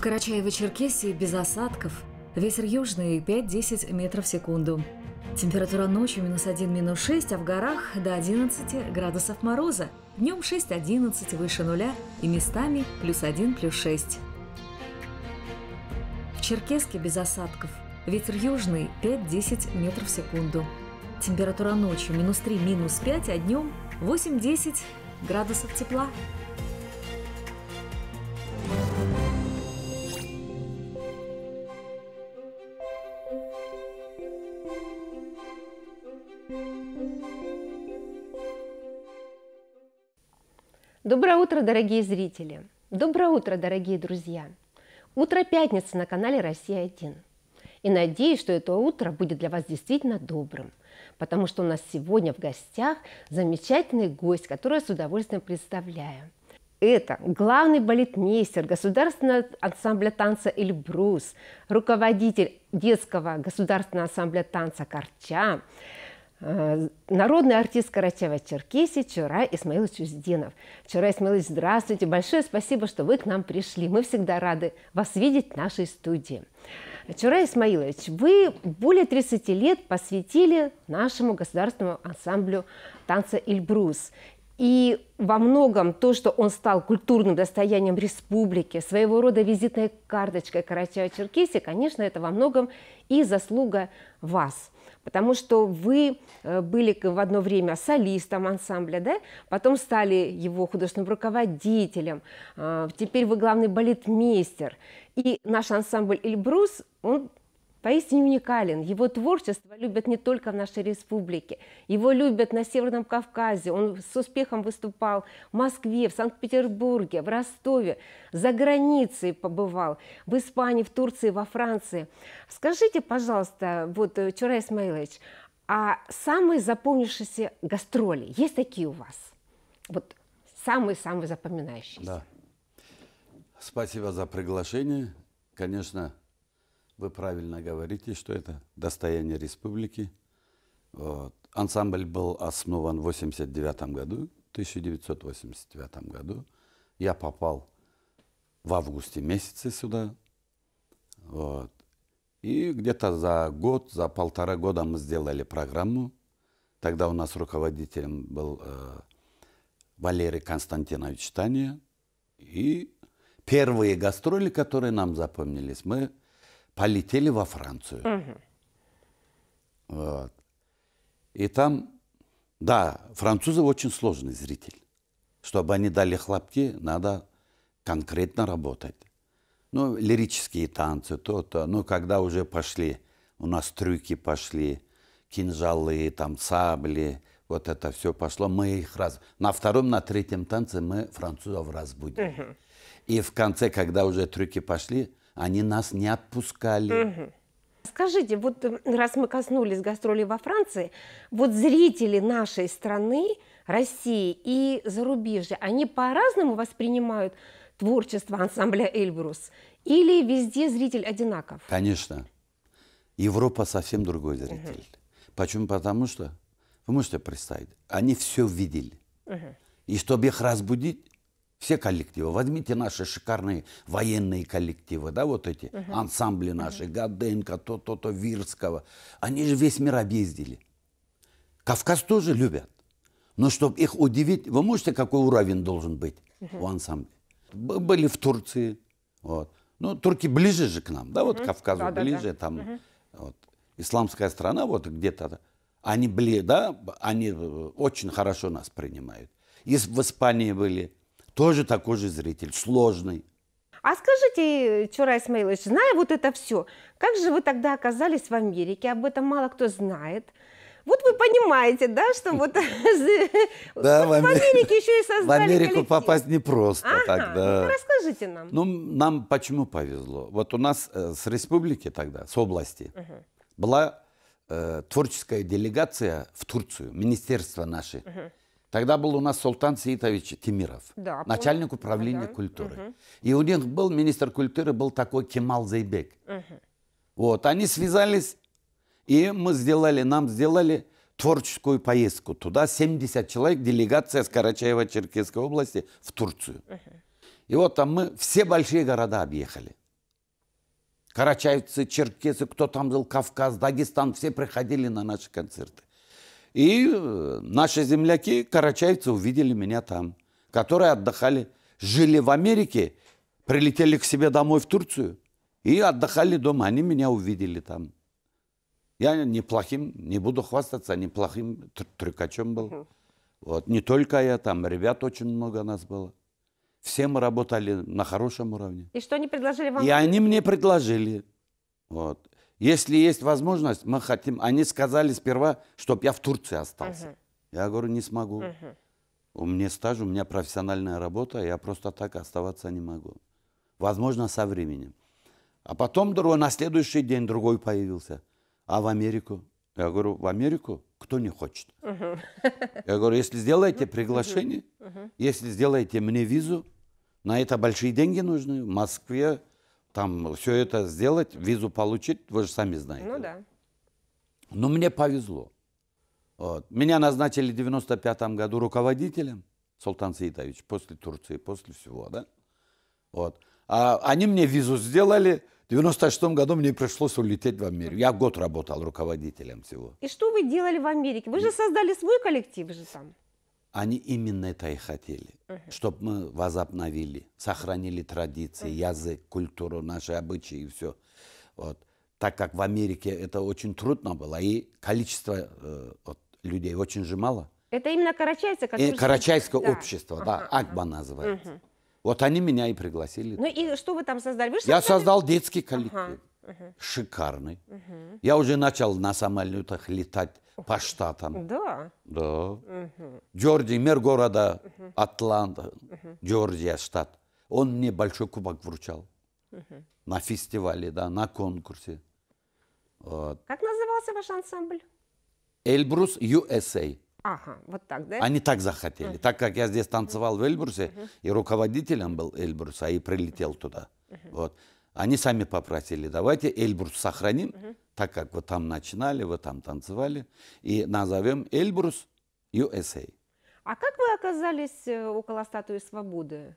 В Карачаево-Черкесии без осадков. Ветер южный 5-10 метров в секунду. Температура ночью минус 1, минус 6, а в горах до 11 градусов мороза. Днем 6-11 выше нуля и местами плюс 1, плюс 6. В Черкеске без осадков. Ветер южный 5-10 метров в секунду. Температура ночью минус 3, минус 5, а днем 8-10 градусов тепла. Доброе утро, дорогие зрители! Доброе утро, дорогие друзья! Утро пятницы на канале «Россия-1». И надеюсь, что это утро будет для вас действительно добрым, потому что у нас сегодня в гостях замечательный гость, которого я с удовольствием представляю. Это главный балетмейстер Государственного ансамбля танца «Эльбрус», руководитель детского государственного ансамбля танца «Корча», Э, народный артист Карачаева-Черкесии Чура Исмаилович Уздинов. Чура Исмаилович, здравствуйте. Большое спасибо, что вы к нам пришли. Мы всегда рады вас видеть в нашей студии. Чура Исмаилович, вы более 30 лет посвятили нашему государственному ансамблю танца «Эльбрус». И во многом то, что он стал культурным достоянием республики, своего рода визитной карточкой Карачаева-Черкесии, конечно, это во многом и заслуга вас. Потому что вы э, были в одно время солистом ансамбля, да? потом стали его художественным руководителем, а, теперь вы главный балетмейстер. И наш ансамбль «Эльбрус», он поистине уникален. Его творчество любят не только в нашей республике, его любят на Северном Кавказе. Он с успехом выступал в Москве, в Санкт-Петербурге, в Ростове, за границей побывал, в Испании, в Турции, во Франции. Скажите, пожалуйста, вот э, Чура Исмаилович, а самые запомнившиеся гастроли есть такие у вас? Вот самые-самые запоминающиеся. Да. Спасибо за приглашение. Конечно, вы правильно говорите, что это достояние республики. Вот. Ансамбль был основан в 1989 году, 1989 году. Я попал в августе месяце сюда. Вот. И где-то за год, за полтора года мы сделали программу. Тогда у нас руководителем был э, Валерий Константинович Таня, И первые гастроли, которые нам запомнились, мы полетели во Францию. Угу. Вот. И там, да, французы очень сложный зритель. Чтобы они дали хлопки, надо конкретно работать. Ну, лирические танцы, то-то. Но когда уже пошли, у нас трюки пошли, кинжалы, там, сабли, вот это все пошло, мы их раз... На втором, на третьем танце мы французов разбудили. Угу. И в конце, когда уже трюки пошли, они нас не отпускали. Скажите, вот э, раз мы коснулись гастролей во Франции, вот зрители нашей страны, России и зарубежья, они по-разному воспринимают творчество ансамбля «Эльбрус»? Или везде зритель одинаков? Конечно. Европа совсем другой зритель. Угу. Почему? Потому что, вы можете представить, они все видели. Угу. И чтобы их разбудить, все коллективы. Возьмите наши шикарные военные коллективы, да, вот эти угу. ансамбли наши, угу. Гаденко, то-то-то, Вирского. Они же весь мир объездили. Кавказ тоже любят. Но чтобы их удивить, вы можете, какой уровень должен быть угу. у ансамбля? Были в Турции. Вот. Ну, турки ближе же к нам, да, вот угу. Кавказу да, ближе, да, да. там угу. вот. исламская страна, вот где-то. Они, бли, да, они очень хорошо нас принимают. И в Испании были, тоже такой же зритель, сложный. А скажите, Чура Исмаилович, зная вот это все, как же вы тогда оказались в Америке? Об этом мало кто знает. Вот вы понимаете, да, что вот да, в Америке еще и создали В Америку коллектив. попасть непросто ага, тогда. Ну, расскажите нам. Ну, нам почему повезло? Вот у нас э, с республики тогда, с области, угу. была э, творческая делегация в Турцию, министерство наше. Угу. Тогда был у нас Султан Саитович Тимиров, да, начальник управления да. культуры. Угу. И у них был министр культуры, был такой Кемал Зайбек. Угу. Вот, они связались, и мы сделали, нам сделали творческую поездку. Туда 70 человек, делегация с Карачаева-Черкесской области в Турцию. Угу. И вот там мы все большие города объехали. Карачаевцы, черкесы, кто там был, Кавказ, Дагестан, все приходили на наши концерты. И э, наши земляки, карачаевцы, увидели меня там, которые отдыхали, жили в Америке, прилетели к себе домой в Турцию и отдыхали дома. Они меня увидели там. Я неплохим, не буду хвастаться, неплохим тр трюкачом был. Вот, не только я там, ребят очень много нас было. Все мы работали на хорошем уровне. И что они предложили вам? И они мне предложили. Вот. Если есть возможность, мы хотим. Они сказали сперва, чтобы я в Турции остался. Угу. Я говорю, не смогу. Угу. У меня стаж, у меня профессиональная работа, я просто так оставаться не могу. Возможно, со временем. А потом другой, на следующий день другой появился. А в Америку? Я говорю, в Америку кто не хочет. Uh -huh. Я говорю, если сделаете приглашение, uh -huh. если сделаете мне визу, на это большие деньги нужны. В Москве там все это сделать, визу получить, вы же сами знаете. Ну да. Но мне повезло. Вот. Меня назначили в 95 году руководителем, Султан Саидович, после Турции, после всего, да? Вот. А они мне визу сделали, в 96 году мне пришлось улететь в Америку. Я год работал руководителем всего. И что вы делали в Америке? Вы же создали свой коллектив же там. Они именно это и хотели, угу. чтобы мы возобновили, сохранили традиции, угу. язык, культуру, наши обычаи и все. Вот. Так как в Америке это очень трудно было, и количество э, вот, людей очень же мало. Это именно карачайцы, э, которые... И карачайское да. общество, ага, да, ага. Акба называется. Угу. Вот они меня и пригласили. Ну и что вы там создали? Вы Я создали... создал детский коллектив. Ага. Угу. Шикарный. Угу. Я уже начал на самолетах летать по штатам. Да. Да. Угу. Джорджия, мэр города Атланта, угу. Джорджия, штат. Он мне большой кубок вручал. На фестивале, да, на конкурсе. Вот. Как назывался ваш ансамбль? Эльбрус USA. Ага, вот так, да? Они так захотели. Угу. Так как я здесь танцевал в Эльбрусе, угу. и руководителем был Эльбруса, и прилетел туда. Угу. Вот. Они сами попросили, давайте Эльбрус сохраним, угу. так как вы там начинали, вы там танцевали, и назовем Эльбрус USA. А как вы оказались э, около статуи свободы?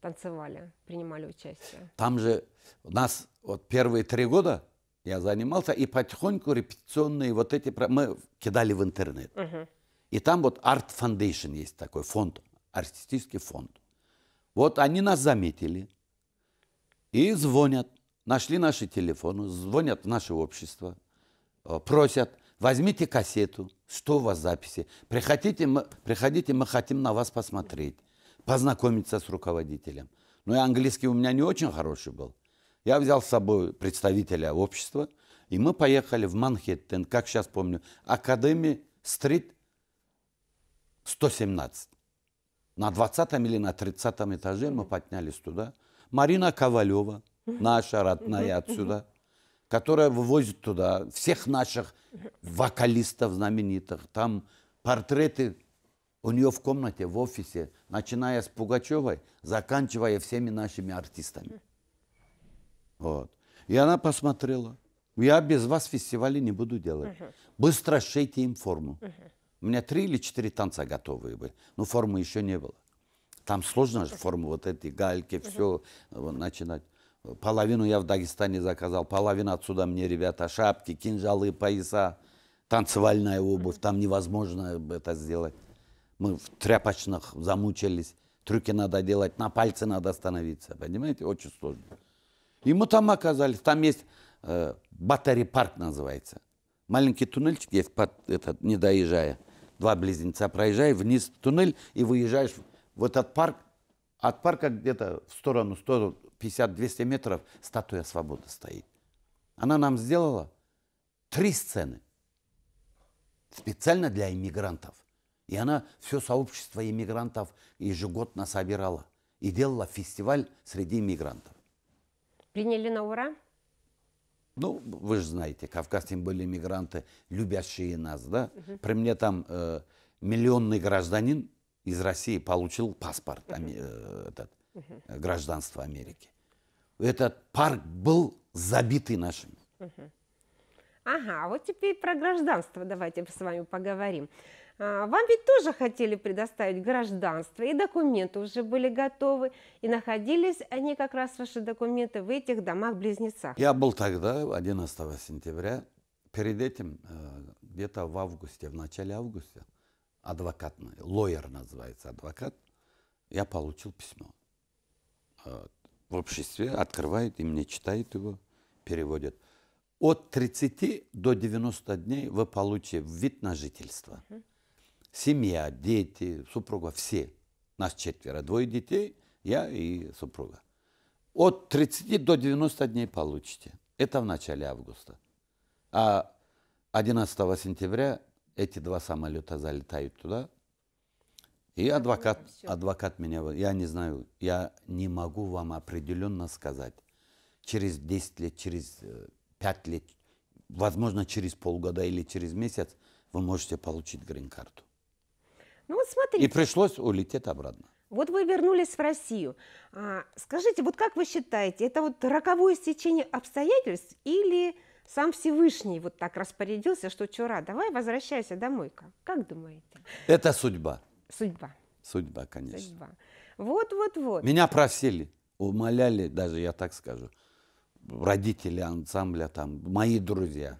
Танцевали, принимали участие? Там же у нас вот первые три года я занимался, и потихоньку репетиционные вот эти мы кидали в интернет. Угу. И там вот Art Foundation есть такой фонд, артистический фонд. Вот они нас заметили, и звонят, нашли наши телефоны, звонят в наше общество, э, просят, возьмите кассету, что у вас записи, приходите мы, приходите, мы хотим на вас посмотреть, познакомиться с руководителем. Ну и английский у меня не очень хороший был. Я взял с собой представителя общества, и мы поехали в Манхэттен, как сейчас помню, Академия Стрит 117. На 20 или на 30 этаже мы поднялись туда – Марина Ковалева, наша родная отсюда, которая вывозит туда всех наших вокалистов знаменитых. Там портреты у нее в комнате, в офисе, начиная с Пугачевой, заканчивая всеми нашими артистами. Вот. И она посмотрела. Я без вас фестивали не буду делать. Угу. Быстро шейте им форму. Угу. У меня три или четыре танца готовые были, но формы еще не было. Там сложно же форму вот эти, гальки, все э, начинать. Половину я в Дагестане заказал, половину отсюда мне ребята шапки, кинжалы, пояса, танцевальная обувь. Там невозможно это сделать. Мы в тряпочных замучились. Трюки надо делать, на пальцы надо становиться. Понимаете, очень сложно. И мы там оказались. Там есть э, Батари парк называется. Маленький туннельчик есть, под, этот, не доезжая. Два близнеца проезжай, вниз туннель и выезжаешь в этот парк, от парка где-то в сторону 150-200 метров статуя свободы стоит. Она нам сделала три сцены специально для иммигрантов. И она все сообщество иммигрантов ежегодно собирала и делала фестиваль среди иммигрантов. Приняли на ура? Ну, вы же знаете, кавказцы были иммигранты, любящие нас, да? Угу. При мне там э, миллионный гражданин из России получил паспорт, э, этот, э, гражданство Америки. Этот парк был забитый нашими. Ага, а вот теперь про гражданство давайте с вами поговорим. А, вам ведь тоже хотели предоставить гражданство, и документы уже были готовы, и находились они как раз, ваши документы, в этих домах-близнецах. Я был тогда, 11 сентября, перед этим, э, где-то в августе, в начале августа, адвокатный, лоер называется адвокат, я получил письмо. А, в обществе открывает и мне читает его, переводит. От 30 до 90 дней вы получите вид на жительство. Семья, дети, супруга, все. Нас четверо, двое детей, я и супруга. От 30 до 90 дней получите. Это в начале августа. А 11 сентября эти два самолета залетают туда, и адвокат, адвокат меня, я не знаю, я не могу вам определенно сказать, через 10 лет, через 5 э, лет, возможно, через полгода или через месяц вы можете получить грин-карту. Ну вот смотрите. И пришлось улететь обратно. Вот вы вернулись в Россию. А, скажите, вот как вы считаете, это вот роковое стечение обстоятельств или сам Всевышний вот так распорядился, что чура, давай возвращайся домой-ка. Как думаете? Это судьба. Судьба. Судьба, конечно. Судьба. Вот, вот, вот. Меня просили, умоляли, даже я так скажу, родители ансамбля там, мои друзья,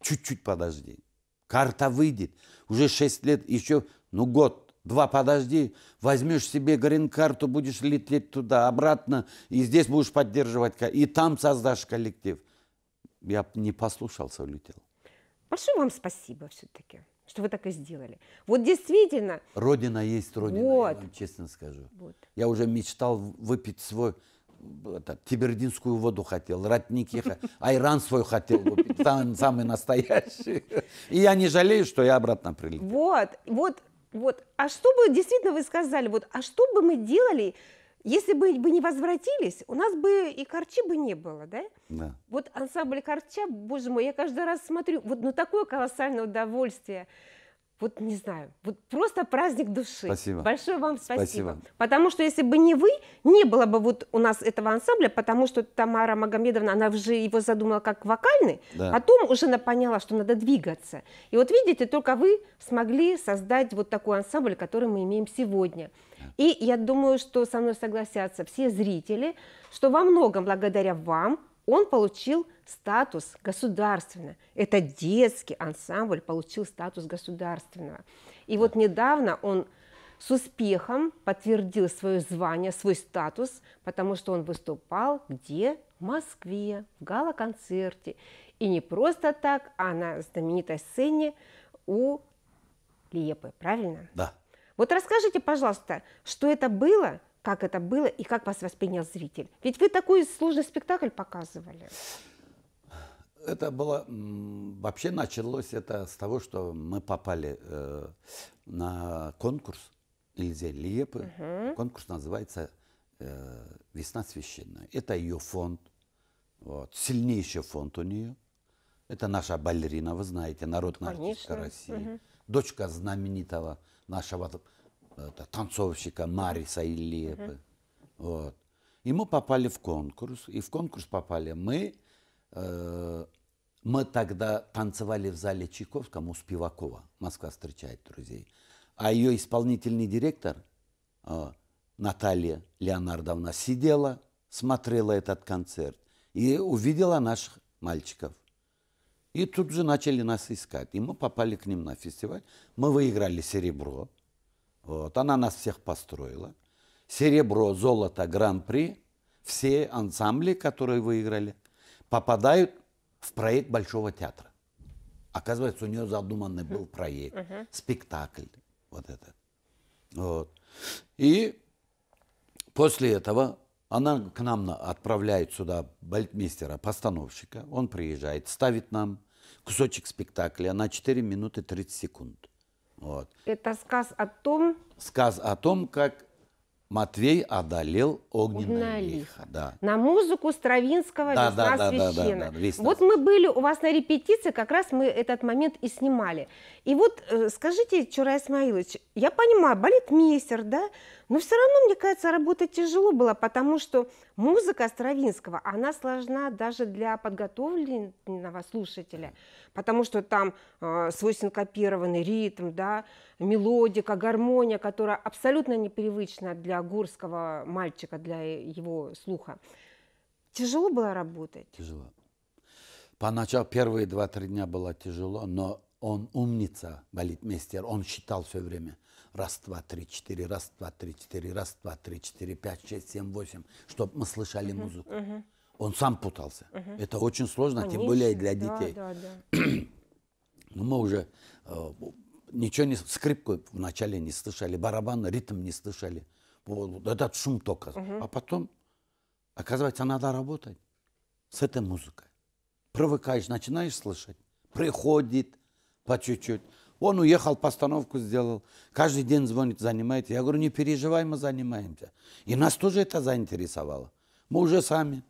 чуть-чуть подожди. Карта выйдет, уже 6 лет, еще, ну, год, два подожди, возьмешь себе грин-карту, будешь лететь туда, обратно, и здесь будешь поддерживать, и там создашь коллектив – я не послушался, улетел. Большое вам спасибо все-таки, что вы так и сделали. Вот действительно. Родина есть родина, вот. я вам честно скажу. Вот. Я уже мечтал выпить свой это, тибердинскую воду хотел, ратники, айран свой хотел, там самый настоящий. И я не жалею, что я обратно прилетел. Вот, вот, вот. А что бы, действительно, вы сказали, вот, а что бы мы делали, если бы мы не возвратились, у нас бы и корчи бы не было, да? Да. Вот ансамбль корча, боже мой, я каждый раз смотрю, вот ну такое колоссальное удовольствие. Вот не знаю, вот просто праздник души. Спасибо. Большое вам спасибо. спасибо. Потому что если бы не вы, не было бы вот у нас этого ансамбля, потому что Тамара Магомедовна, она уже его задумала как вокальный, да. А потом уже она поняла, что надо двигаться. И вот видите, только вы смогли создать вот такой ансамбль, который мы имеем сегодня. И я думаю, что со мной согласятся все зрители, что во многом благодаря вам он получил статус государственного. Это детский ансамбль получил статус государственного. И вот недавно он с успехом подтвердил свое звание, свой статус, потому что он выступал где? В Москве, в гала-концерте. И не просто так, а на знаменитой сцене у Лиепы, правильно? Да. Вот расскажите, пожалуйста, что это было, как это было и как вас воспринял зритель? Ведь вы такой сложный спектакль показывали. Это было... Вообще началось это с того, что мы попали э, на конкурс Ильзе Лиепы. Угу. Конкурс называется э, «Весна священная». Это ее фонд. Вот, сильнейший фонд у нее. Это наша балерина, вы знаете, народная Конечно. артистка России. Угу. Дочка знаменитого нашего э, это, танцовщика Мариса Ильепы. Угу. Uh -huh. Вот. И мы попали в конкурс, и в конкурс попали мы. Э, мы тогда танцевали в зале Чайковском у Спивакова. Москва встречает друзей. А ее исполнительный директор э, Наталья Леонардовна сидела, смотрела этот концерт и увидела наших мальчиков. И тут же начали нас искать. И мы попали к ним на фестиваль. Мы выиграли серебро. Вот. Она нас всех построила. Серебро, золото, гран-при. Все ансамбли, которые выиграли, попадают в проект Большого театра. Оказывается, у нее задуманный был проект, спектакль. Вот этот. Вот. И после этого она к нам отправляет сюда бальтмейстера, постановщика. Он приезжает, ставит нам кусочек спектакля на 4 минуты 30 секунд. Вот. Это сказ о том... Сказ о том, как Матвей одолел огненное лихо. лихо. Да. На музыку Стравинского да, «Весна да, да, Да, да, да, Весна. Вот мы были у вас на репетиции, как раз мы этот момент и снимали. И вот э, скажите, Чурай Исмаилович, я понимаю, балетмейстер, да, но все равно, мне кажется, работать тяжело было, потому что музыка Стравинского, она сложна даже для подготовленного слушателя, потому что там э, свой синкопированный ритм, да, мелодика, гармония, которая абсолютно непривычна для горского мальчика, для его слуха. Тяжело было работать? Тяжело. Поначалу первые два-три дня было тяжело, но он умница, балетмейстер, он считал все время – Раз, два, три, четыре, раз, два, три, четыре, раз, два, три, четыре, пять, шесть, семь, восемь, чтобы мы слышали угу, музыку. Угу. Он сам путался. Угу. Это очень сложно, Конечно. тем более для детей. Да, да, да. Но мы уже э, ничего не... Скрипку вначале не слышали, барабан, ритм не слышали. Вот, этот шум только. Угу. А потом, оказывается, надо работать с этой музыкой. Привыкаешь, начинаешь слышать. Приходит по чуть-чуть. Он уехал, постановку сделал. Каждый день звонит, занимает. Я говорю, не переживай, мы занимаемся. И нас тоже это заинтересовало. Мы уже сами.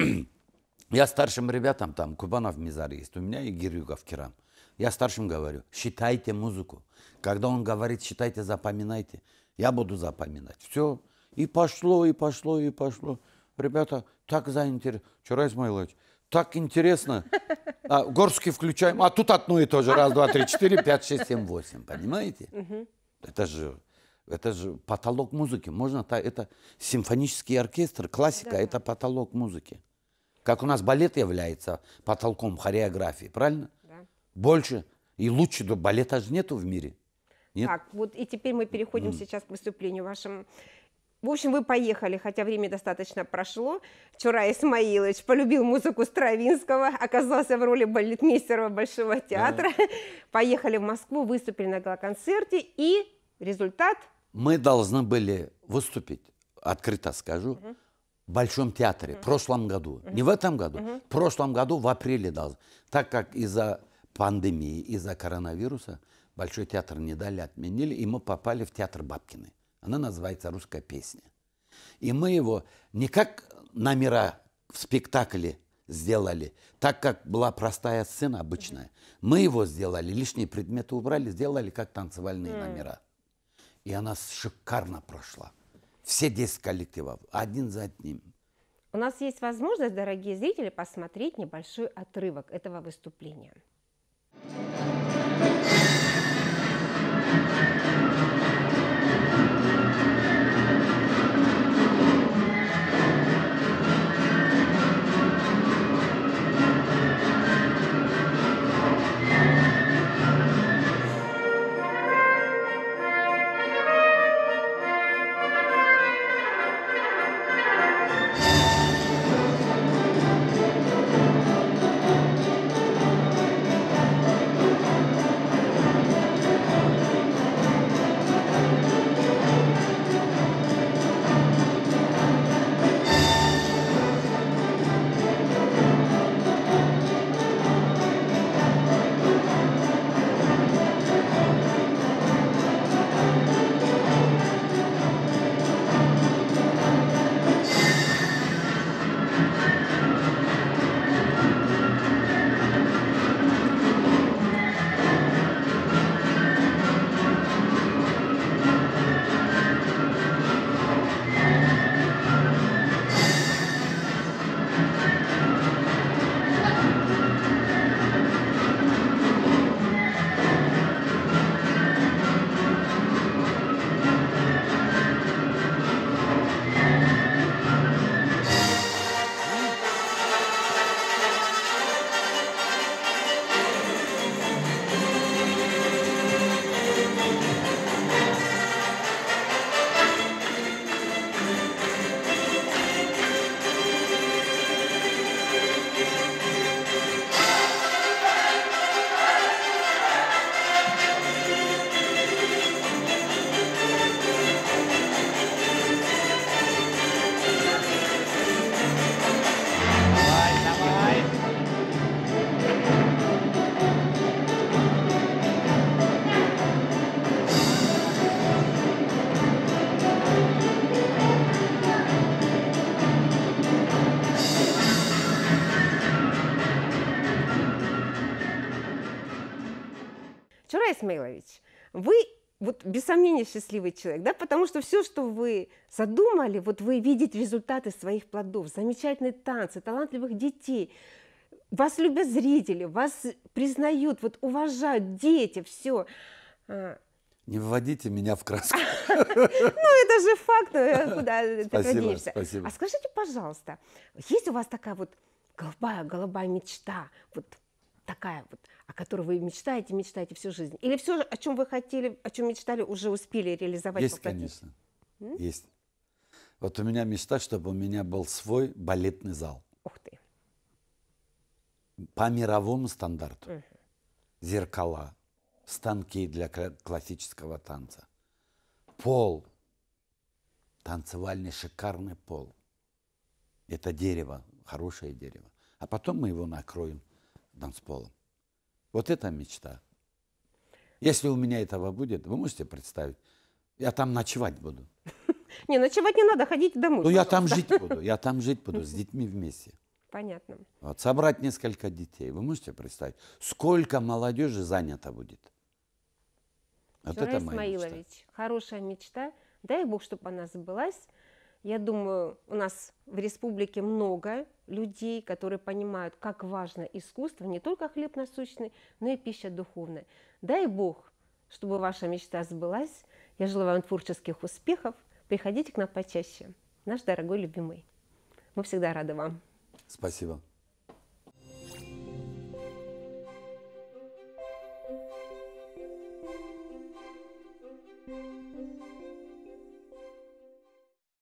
Я старшим ребятам, там Кубанов Мизар есть, у меня и Гирюгов Керам. Я старшим говорю, считайте музыку. Когда он говорит, считайте, запоминайте. Я буду запоминать. Все. И пошло, и пошло, и пошло. Ребята так заинтересованы. Вчера, Исмаилович, так интересно. А, горский включаем. А тут одно и то же. Раз, два, три, четыре, пять, шесть, семь, восемь. Понимаете? Угу. Это же это же потолок музыки. Можно та, это симфонический оркестр, классика, да. это потолок музыки. Как у нас балет является потолком хореографии, правильно? Да. Больше и лучше балета же нету в мире. Нет? Так, вот и теперь мы переходим mm. сейчас к выступлению вашему. В общем, вы поехали, хотя время достаточно прошло. Чура Исмаилович полюбил музыку Стравинского, оказался в роли балетмейстера Большого театра. Да. Поехали в Москву, выступили на концерте и результат? Мы должны были выступить, открыто скажу, угу. в Большом театре угу. в прошлом году. Угу. Не в этом году, угу. в прошлом году в апреле должны. Так как из-за пандемии, из-за коронавируса Большой театр не дали, отменили, и мы попали в театр Бабкины. Она называется «Русская песня». И мы его не как номера в спектакле сделали, так как была простая сцена обычная. Мы его сделали, лишние предметы убрали, сделали как танцевальные номера. И она шикарно прошла. Все 10 коллективов, один за одним. У нас есть возможность, дорогие зрители, посмотреть небольшой отрывок этого выступления. Thank you. Джура Исмаилович, вы вот без сомнения счастливый человек, да, потому что все, что вы задумали, вот вы видите результаты своих плодов, замечательные танцы, талантливых детей, вас любят зрители, вас признают, вот уважают дети, все. А. Не вводите меня в краску. Ну, это же факт, э, куда Спасибо. родишься. А скажите, пожалуйста, есть у вас такая вот голубая, голубая мечта, вот такая вот, о которой вы мечтаете, мечтаете всю жизнь? Или все, о чем вы хотели, о чем мечтали, уже успели реализовать? Есть, конечно. М? Есть. Вот у меня мечта, чтобы у меня был свой балетный зал. Ух ты. По мировому стандарту. Угу. Зеркала, станки для классического танца, пол, танцевальный шикарный пол. Это дерево, хорошее дерево. А потом мы его накроем танцполом. Вот это мечта. Если у меня этого будет, вы можете представить, я там ночевать буду. Не, ночевать не надо, ходить домой. Ну, я там жить буду, я там жить буду с детьми вместе. Понятно. Вот, собрать несколько детей. Вы можете представить, сколько молодежи занято будет? Вот Жора это моя Исмаилович, мечта. хорошая мечта. Дай Бог, чтобы она сбылась. Я думаю, у нас в республике много людей, которые понимают, как важно искусство, не только хлеб насущный, но и пища духовная. Дай Бог, чтобы ваша мечта сбылась. Я желаю вам творческих успехов. Приходите к нам почаще, наш дорогой любимый. Мы всегда рады вам. Спасибо.